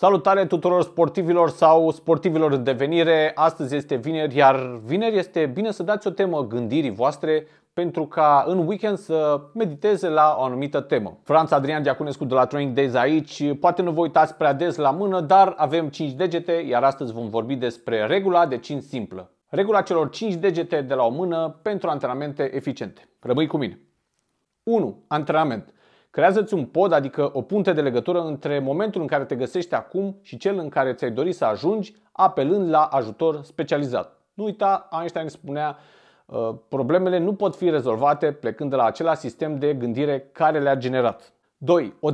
Salutare tuturor sportivilor sau sportivilor în devenire! Astăzi este vineri, iar vineri este bine să dați o temă gândirii voastre pentru ca în weekend să mediteze la o anumită temă. Franța Adrian Diaconescu de la Training Days aici. Poate nu vă uitați prea des la mână, dar avem 5 degete, iar astăzi vom vorbi despre regula de 5 simplă. Regula celor 5 degete de la o mână pentru antrenamente eficiente. Rămâi cu mine! 1. Antrenament. Creează-ți un pod, adică o punte de legătură între momentul în care te găsești acum și cel în care ți-ai dori să ajungi, apelând la ajutor specializat. Nu uita, Einstein spunea, uh, problemele nu pot fi rezolvate plecând de la același sistem de gândire care le-a generat. 2. O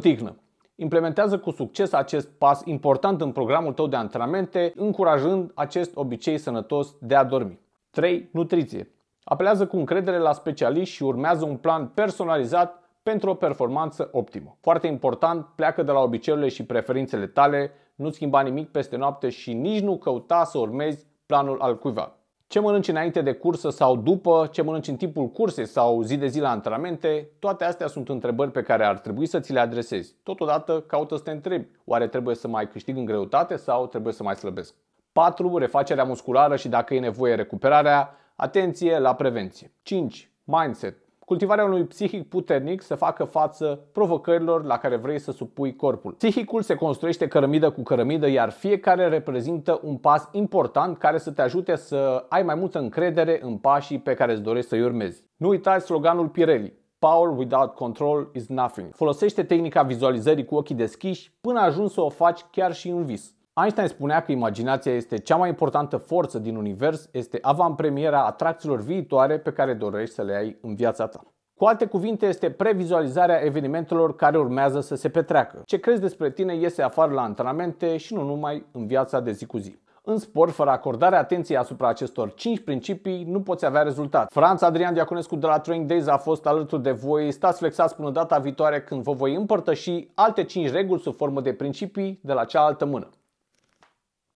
Implementează cu succes acest pas important în programul tău de antrenamente, încurajând acest obicei sănătos de a dormi. 3. Nutriție. Apelează cu încredere la specialiști și urmează un plan personalizat pentru o performanță optimă. Foarte important, pleacă de la obiceiurile și preferințele tale, nu schimba nimic peste noapte și nici nu căuta să urmezi planul al cuiva. Ce mănânci înainte de cursă sau după, ce mănânci în timpul cursei sau zi de zi la antrenamente, toate astea sunt întrebări pe care ar trebui să ți le adresezi. Totodată caută să te întrebi, oare trebuie să mai câștig în greutate sau trebuie să mai slăbesc. 4. Refacerea musculară și dacă e nevoie recuperarea, atenție la prevenție. 5. Mindset cultivarea unui psihic puternic să facă față provocărilor la care vrei să supui corpul. Psihicul se construiește cărămidă cu cărămidă, iar fiecare reprezintă un pas important care să te ajute să ai mai multă încredere în pașii pe care îți dorești să-i urmezi. Nu uitați sloganul Pirelli. Power without control is nothing. Folosește tehnica vizualizării cu ochii deschiși până ajungi să o faci chiar și în vis. Einstein spunea că imaginația este cea mai importantă forță din univers, este avantpremiera atracțiilor viitoare pe care dorești să le ai în viața ta. Cu alte cuvinte, este previzualizarea evenimentelor care urmează să se petreacă. Ce crezi despre tine iese afară la antrenamente și nu numai în viața de zi cu zi. În spor, fără acordarea atenției asupra acestor 5 principii, nu poți avea rezultat. Franța Adrian Diaconescu de la Training Days a fost alături de voi. Stați flexați până data viitoare când vă voi împărtăși alte 5 reguli sub formă de principii de la cealaltă mână.